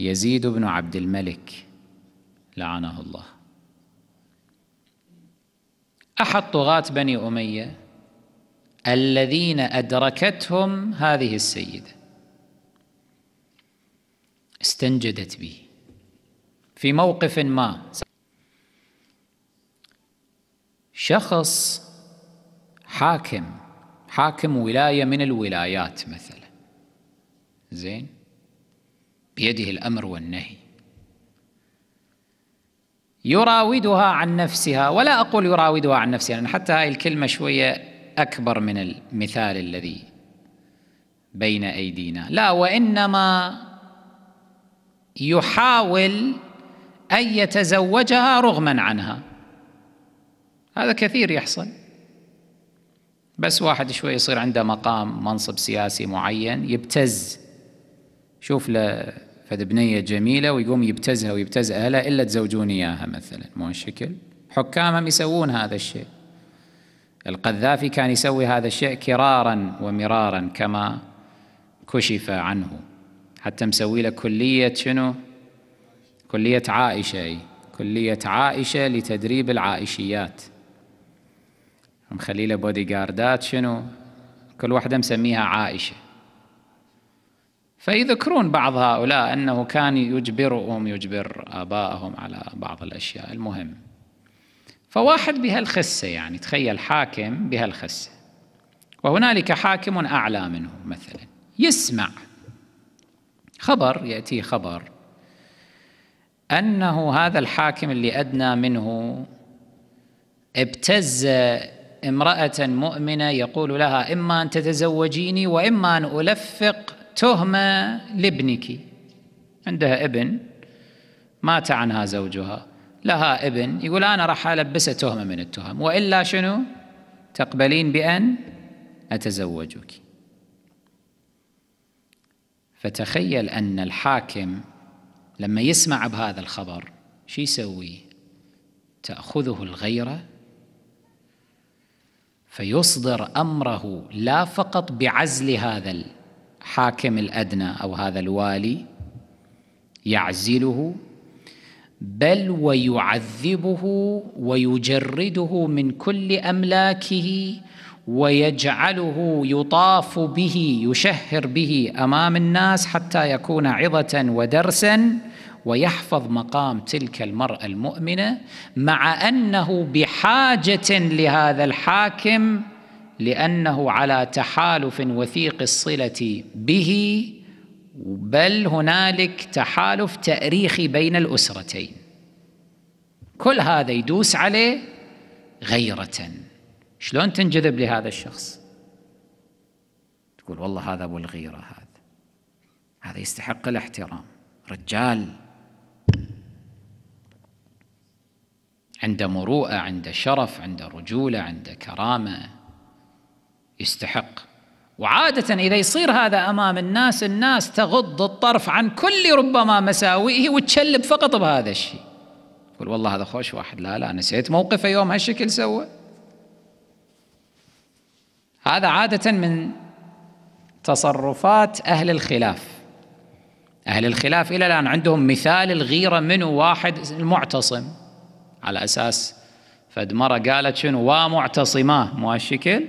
يزيد بن عبد الملك لعنه الله احد طغاة بني اميه الذين ادركتهم هذه السيده استنجدت به في موقف ما شخص حاكم حاكم ولايه من الولايات مثلا زين بيده الامر والنهي يراودها عن نفسها ولا اقول يراودها عن نفسها لان حتى هذه الكلمه شويه اكبر من المثال الذي بين ايدينا لا وانما يحاول ان يتزوجها رغما عنها هذا كثير يحصل بس واحد شوي يصير عنده مقام منصب سياسي معين يبتز شوف له فهذه بنية جميلة ويقوم يبتزها ويبتز أهلها إلا تزوجوني إياها مثلا مو شكل حكامهم يسوون هذا الشيء القذافي كان يسوي هذا الشيء كرارا ومرارا كما كشف عنه حتى مسوي له كلية شنو كلية عائشة أي كلية عائشة لتدريب العائشيات مخلي له بودي جاردات شنو كل واحدة مسميها عائشة فيذكرون بعض هؤلاء أنه كان يجبرهم يجبر آباءهم على بعض الأشياء المهم فواحد بهالخسة يعني تخيل حاكم بهالخسة وهنالك حاكم أعلى منه مثلا يسمع خبر يأتيه خبر أنه هذا الحاكم اللي أدنى منه ابتز امرأة مؤمنة يقول لها إما أن تتزوجيني وإما أن ألفق تهمة لابنك عندها ابن مات عنها زوجها لها ابن يقول أنا راح ألبسه تهمة من التهم وإلا شنو تقبلين بأن أتزوجك فتخيل أن الحاكم لما يسمع بهذا الخبر شو يسوي تأخذه الغيرة فيصدر أمره لا فقط بعزل هذا الحاكم الادنى او هذا الوالي يعزله بل ويعذبه ويجرده من كل املاكه ويجعله يطاف به يشهر به امام الناس حتى يكون عظه ودرسا ويحفظ مقام تلك المراه المؤمنه مع انه بحاجه لهذا الحاكم لانه على تحالف وثيق الصله به بل هنالك تحالف تاريخي بين الاسرتين كل هذا يدوس عليه غيره شلون تنجذب لهذا الشخص تقول والله هذا ابو الغيره هذا هذا يستحق الاحترام رجال عنده مروءه عنده شرف عنده رجوله عنده كرامه يستحق وعادة إذا يصير هذا أمام الناس الناس تغض الطرف عن كل ربما مساوئه وتشلب فقط بهذا الشيء يقول والله هذا خوش واحد لا لا نسيت موقفه يوم هالشكل سوى هذا عادة من تصرفات أهل الخلاف أهل الخلاف إلى الآن عندهم مثال الغيرة منه واحد المعتصم على أساس فد مرة قالت شنو ومعتصماه مو هالشكل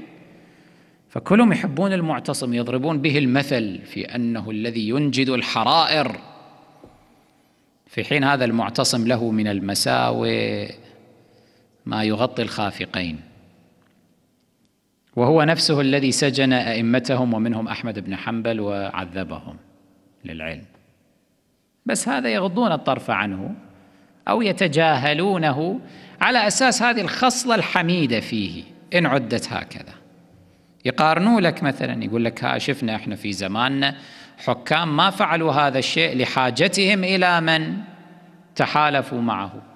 فكلهم يحبون المعتصم يضربون به المثل في انه الذي ينجد الحرائر في حين هذا المعتصم له من المساوئ ما يغطي الخافقين وهو نفسه الذي سجن ائمتهم ومنهم احمد بن حنبل وعذبهم للعلم بس هذا يغضون الطرف عنه او يتجاهلونه على اساس هذه الخصله الحميده فيه ان عدت هكذا يقارنوا لك مثلا يقول لك ها شفنا احنا في زماننا حكام ما فعلوا هذا الشيء لحاجتهم الى من تحالفوا معه